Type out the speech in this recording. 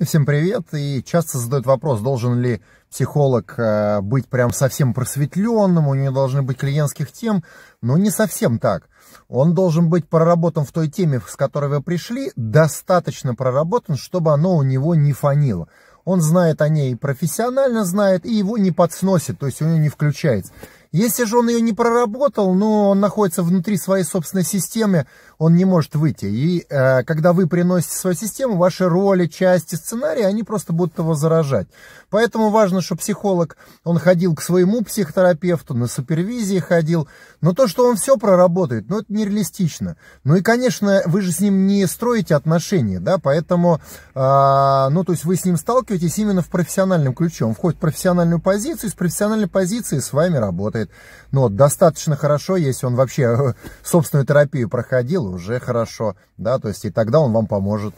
Всем привет! И часто задают вопрос, должен ли психолог э, быть прям совсем просветленным, у него должны быть клиентских тем, но не совсем так. Он должен быть проработан в той теме, с которой вы пришли, достаточно проработан, чтобы оно у него не фонило. Он знает о ней профессионально знает, и его не подсносит, то есть у него не включается. Если же он ее не проработал, но он находится внутри своей собственной системы, он не может выйти. И э, когда вы приносите свою систему, ваши роли, части сценарии, они просто будут его заражать. Поэтому важно, что психолог, он ходил к своему психотерапевту, на супервизии ходил. Но то, что он все проработает, ну это нереалистично. Ну и, конечно, вы же с ним не строите отношения, да, поэтому, э, ну то есть вы с ним сталкиваетесь именно в профессиональном ключе. Он входит в профессиональную позицию, с профессиональной позиции с вами работает. Но ну, достаточно хорошо, если он вообще э, собственную терапию проходил, уже хорошо, да, то есть и тогда он вам поможет.